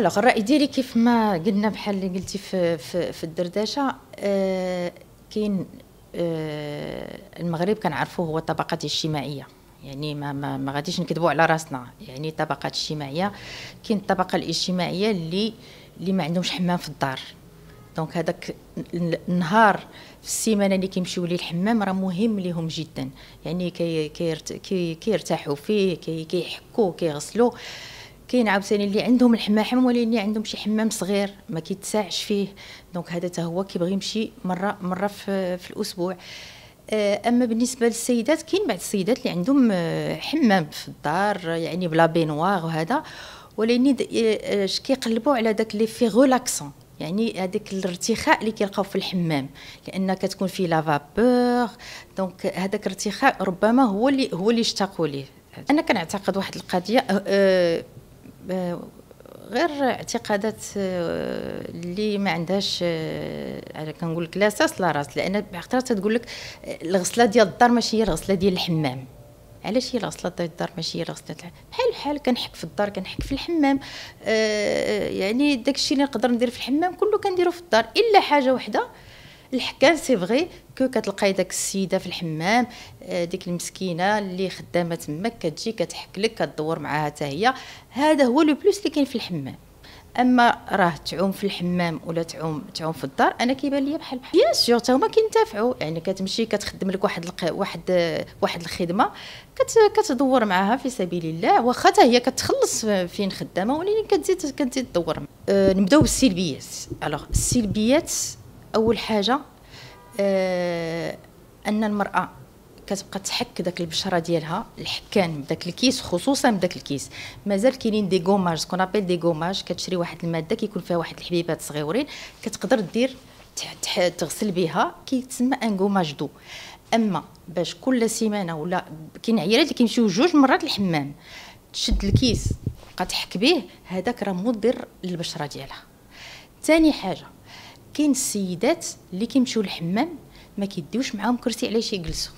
الوغ الراي ديالي كيف ما قلنا بحال اللي قلتي في في, في الدردشه آه كاين آه المغرب كنعرفوه هو الطبقات الاجتماعيه يعني ما ما, ما غاديش نكذبوا على راسنا يعني الطبقات الاجتماعيه كاين الطبقه الاجتماعيه اللي اللي ما عندهمش حمام في الدار دونك هذاك النهار في السيمانه اللي كيمشيو ليه الحمام راه مهم ليهم جدا يعني كي كي فيه كي كيغسلوا كي كاين عاوتاني اللي عندهم الحماحم ولا اللي عندهم شي حمام صغير ما كيتساعش فيه دونك هذا حتى هو كيبغي يمشي مره مره في, في الاسبوع آه، اما بالنسبه للسيدات كاين بعض السيدات اللي عندهم آه، حمام في الدار يعني بلا بينوار وهذا ولكن آه، كيقلبوا على داك لي في غولاكسون يعني هذاك الارتخاء اللي كيلقاو في الحمام لان كتكون فيه لافابور دونك هذاك الارتخاء ربما هو اللي هو اللي اشتاقوا ليه انا كنعتقد واحد القضيه آه، غير اعتقادات آه، اللي ما عندهاش انا آه، كنقول لك لا اساس لا راس لان بحقتها تقول لك الغسله ديال الدار ماشي هي الغسله ديال الحمام علاش هي الغسله ديال الدار ماشي هي الغسله ديال بحال بحال كنحك في الدار كنحك في الحمام آه يعني داكشي اللي نقدر ندير في الحمام كله كنديرو في الدار الا حاجه وحده الحكان سي فغي كو كتلقاي داك السيده في الحمام آه، ديك المسكينه اللي خدامه تماك كتجي كتحك لك كتدور معاها حتى هي هذا هو لو بلوس اللي كاين في الحمام اما راه تعوم في الحمام ولا تعوم تعوم في الدار انا كيبان لي بحال بحال بيان سور حتى هما كينتفعوا يعني كتمشي كتخدم لك واحد الق... واحد واحد الخدمه كت... كتدور معاها في سبيل الله واخا حتى هي كتخلص فين خدامه ولكن كتزيد كتزيد تدور أه نبداو بالسلبيات الوغ السلبيات اول حاجه آه، ان المراه كتبقى تحك داك البشره ديالها الحكان بداك الكيس خصوصا بداك الكيس مازال كاينين دي غوماج كون ابيل دي غوماج كتشري واحد الماده كيكون فيها واحد الحبيبات صغيورين كتقدر دير تغسل بها كيتسمى ان غوماج دو اما باش كل سيمانه ولا كاين عيالات اللي كيمشيو جوج مرات للحمام تشد الكيس تبقى تحك به هذاك راه مضر للبشره ديالها ثاني حاجه كاين السيدات اللي كيمشيو للحمام ما كيديوش معاهم كرسي علاش يجلسوا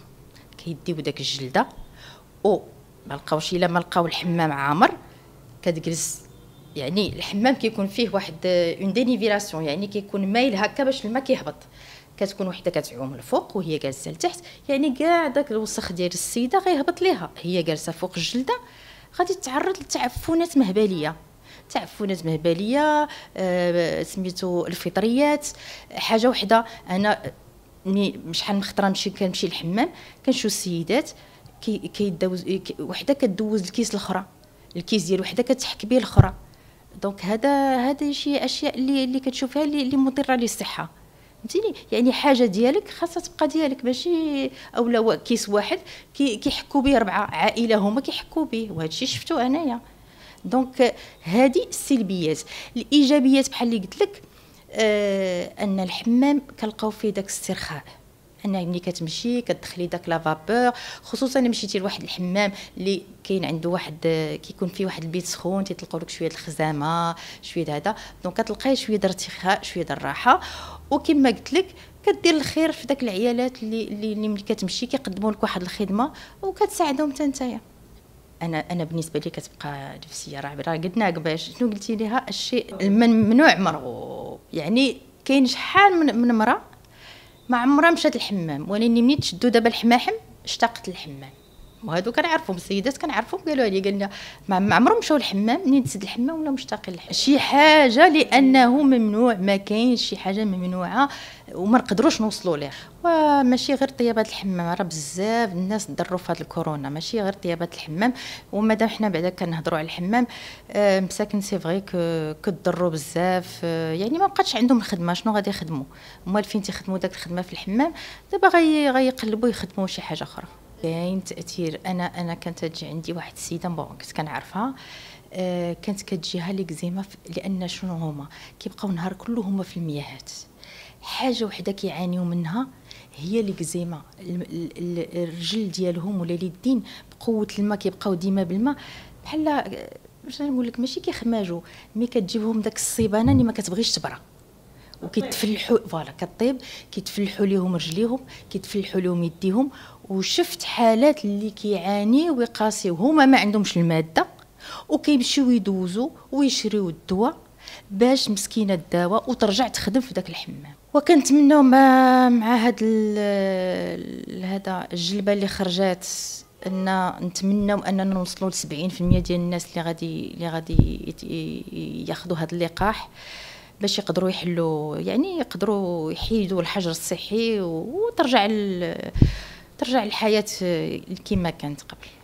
كيديو داك الجلده او ما لقاوش الا ما لقاو الحمام عامر كتجلس يعني الحمام كيكون فيه واحد اون دينيفيلاسيون يعني كيكون مايل هكا باش الماء كيهبط كتكون وحده كتعوم الفوق وهي جالسه لتحت يعني كاع داك الوسخ ديال السيده غيهبط ليها هي جالسه فوق الجلده غادي تعرض لتعفنات مهبليه تعفنات مهبليه آه سميتو الفطريات حاجه وحده انا ملي شحال من خطره نمشي كنمشي للحمام كنشوف السيدات كيدوز كي كي وحده كدوز الكيس الاخرى الكيس ديال وحده كتحك به الاخرى دونك هذا هذا شي اشياء اللي اللي كتشوفها اللي مضره للصحه فهمتيني يعني حاجه ديالك خاصها تبقى ديالك ماشي اولا كيس واحد كيحكوا كي به اربعه عائله هما كيحكوا به وهذا الشيء شفتو انايا دونك هذه السلبيات الايجابيات بحال اللي قلت لك آه ان الحمام كنلقاو فيه داك الاسترخاء انا ملي كتمشي كتدخلي داك لافابور خصوصا الا مشيتي لواحد الحمام اللي كاين عنده واحد كيكون فيه واحد البيت سخون تيطلقوا لك شويه الخزامه شويه هذا دونك كتلقاي شويه د الارتخاء شويه د الراحه وكما قلت لك كدير الخير في داك العيالات اللي اللي ملي كتمشي كيقدموا لك واحد الخدمه وكتساعدهم حتى نتايا انا انا بالنسبه لي كتبقى نفسيه راه قلنا باش شنو قلتي ليها الشيء الممنوع مرغوب يعني كاين شحال من من مرا ما عمرها مشات الحمام ولكن ملي تشدو دابا الحماحم اشتقت الحمام وهادو كنعرفهم السيدات كنعرفهم قالوا لي قالنا ما عمرهم مشاو الحمام منين تسد الحمام ولا مشتاق للحمام شي حاجه لانه ممنوع ما كاينش شي حاجه ممنوعه وما نقدروش نوصلوا ليه وماشي غير طيابات الحمام راه بزاف الناس ضروا في هذه الكورونا ماشي غير طيابات الحمام ومادام حنا بعدا كنهضروا على الحمام آه، مساكن سي فغي كضروا بزاف آه، يعني ما بقاتش عندهم الخدمه شنو غادي يخدموا امال فين تيخدموا داك الخدمه في الحمام دابا غيقلبوا يخدموا شي حاجه اخرى كاين تاثير انا انا كانت تجي عندي واحد السيده بون كنت كنعرفها آه، كانت كتجيها ليكزيما لان شنو هما كيبقاو نهار كله هما في المياهات حاجه وحده كيعانيو منها هي ليكزيما الرجل ديالهم ولا اليدين بقوه الماء كيبقاو ديما بالماء بحال باش آه، نقول لك ماشي كيخماجو مي كتجيبهم داك الصيبانه اللي ما كتبغيش تبرى وكيتفلحوا فوالا كطيب كيتفلحوا ليهم رجليهم كيتفلحوا ليهم يديهم وشفت حالات اللي كيعاني ويقاسيو هما ما عندهمش الماده وكيمشيو يدوزوا ويشريو الدواء باش مسكينه الدواء وترجع تخدم في داك الحمام ما مع هاد هذا الجلبه اللي خرجات ان نتمنى اننا نوصلوا ل 70% ديال الناس اللي غادي اللي غادي ياخذوا هذا اللقاح باش يقدروا يحلوا يعني يقدروا يحيدوا الحجر الصحي وترجع ترجع الحياه كما كانت قبل